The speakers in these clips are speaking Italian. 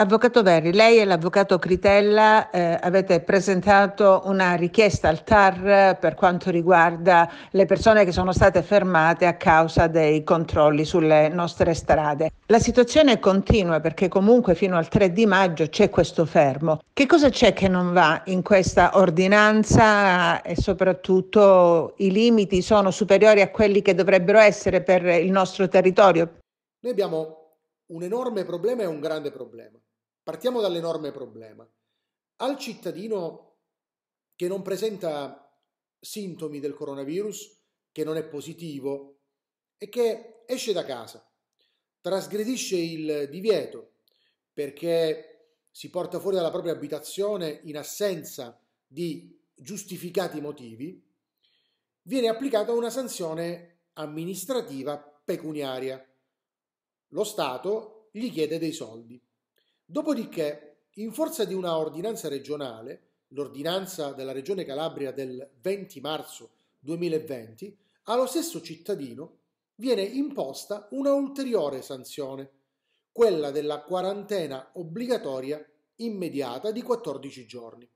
Avvocato Verri, lei e l'avvocato Critella eh, avete presentato una richiesta al TAR per quanto riguarda le persone che sono state fermate a causa dei controlli sulle nostre strade. La situazione è continua perché comunque fino al 3 di maggio c'è questo fermo. Che cosa c'è che non va in questa ordinanza e soprattutto i limiti sono superiori a quelli che dovrebbero essere per il nostro territorio? Noi abbiamo un enorme problema e un grande problema Partiamo dall'enorme problema. Al cittadino che non presenta sintomi del coronavirus, che non è positivo e che esce da casa, trasgredisce il divieto perché si porta fuori dalla propria abitazione in assenza di giustificati motivi, viene applicata una sanzione amministrativa pecuniaria. Lo Stato gli chiede dei soldi. Dopodiché, in forza di una ordinanza regionale, l'ordinanza della Regione Calabria del 20 marzo 2020, allo stesso cittadino viene imposta una ulteriore sanzione, quella della quarantena obbligatoria immediata di 14 giorni.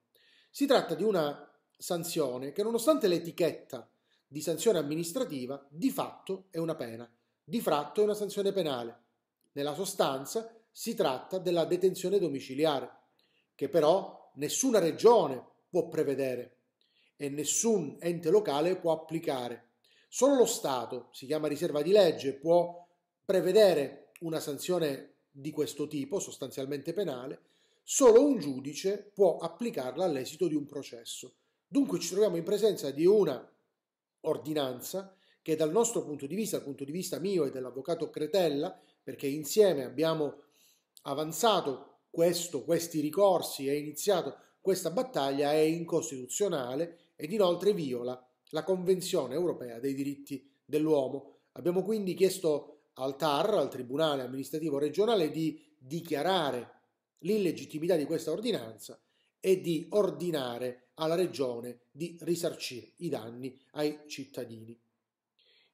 Si tratta di una sanzione che nonostante l'etichetta di sanzione amministrativa, di fatto è una pena, di fratto è una sanzione penale. Nella sostanza si tratta della detenzione domiciliare, che però nessuna regione può prevedere e nessun ente locale può applicare. Solo lo Stato, si chiama riserva di legge, può prevedere una sanzione di questo tipo, sostanzialmente penale, solo un giudice può applicarla all'esito di un processo. Dunque ci troviamo in presenza di una ordinanza che dal nostro punto di vista, dal punto di vista mio e dell'avvocato Cretella, perché insieme abbiamo avanzato questo, questi ricorsi e iniziato questa battaglia è incostituzionale ed inoltre viola la Convenzione europea dei diritti dell'uomo. Abbiamo quindi chiesto al TAR, al Tribunale amministrativo regionale, di dichiarare l'illegittimità di questa ordinanza e di ordinare alla Regione di risarcire i danni ai cittadini.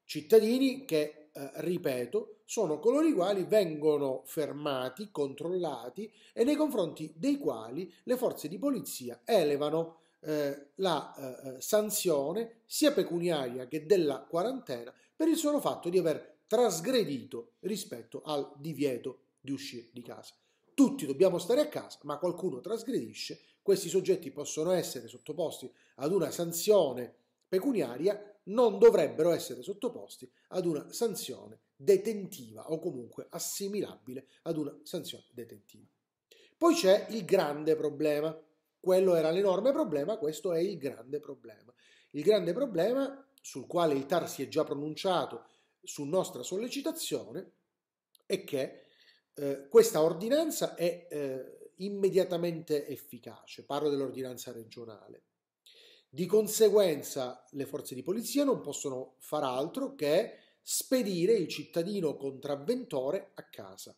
Cittadini che eh, ripeto, sono coloro i quali vengono fermati, controllati e nei confronti dei quali le forze di polizia elevano eh, la eh, eh, sanzione sia pecuniaria che della quarantena per il solo fatto di aver trasgredito rispetto al divieto di uscire di casa. Tutti dobbiamo stare a casa, ma qualcuno trasgredisce, questi soggetti possono essere sottoposti ad una sanzione pecuniaria non dovrebbero essere sottoposti ad una sanzione detentiva o comunque assimilabile ad una sanzione detentiva. Poi c'è il grande problema. Quello era l'enorme problema, questo è il grande problema. Il grande problema sul quale il TAR si è già pronunciato su nostra sollecitazione è che eh, questa ordinanza è eh, immediatamente efficace, parlo dell'ordinanza regionale. Di conseguenza le forze di polizia non possono far altro che spedire il cittadino contravventore a casa.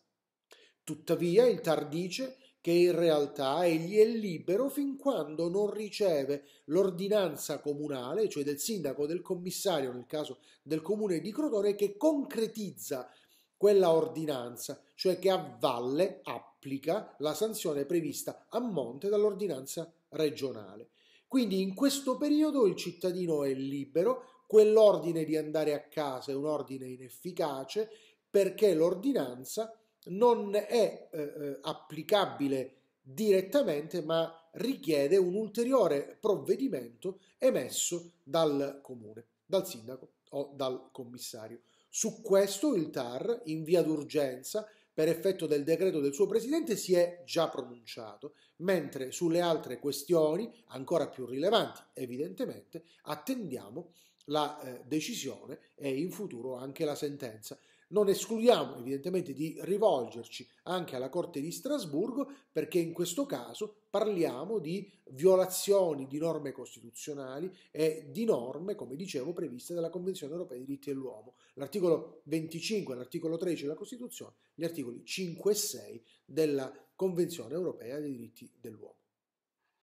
Tuttavia il TAR dice che in realtà egli è libero fin quando non riceve l'ordinanza comunale, cioè del sindaco del commissario nel caso del comune di Crotone, che concretizza quella ordinanza, cioè che a valle applica la sanzione prevista a monte dall'ordinanza regionale. Quindi in questo periodo il cittadino è libero, quell'ordine di andare a casa è un ordine inefficace perché l'ordinanza non è eh, eh applicabile direttamente ma richiede un ulteriore provvedimento emesso dal comune, dal sindaco o dal commissario. Su questo il TAR in via d'urgenza per effetto del decreto del suo presidente si è già pronunciato, mentre sulle altre questioni, ancora più rilevanti evidentemente, attendiamo la eh, decisione e in futuro anche la sentenza non escludiamo evidentemente di rivolgerci anche alla Corte di Strasburgo perché in questo caso parliamo di violazioni di norme costituzionali e di norme, come dicevo, previste dalla Convenzione europea dei diritti dell'uomo. L'articolo 25 l'articolo 13 della Costituzione, gli articoli 5 e 6 della Convenzione europea dei diritti dell'uomo.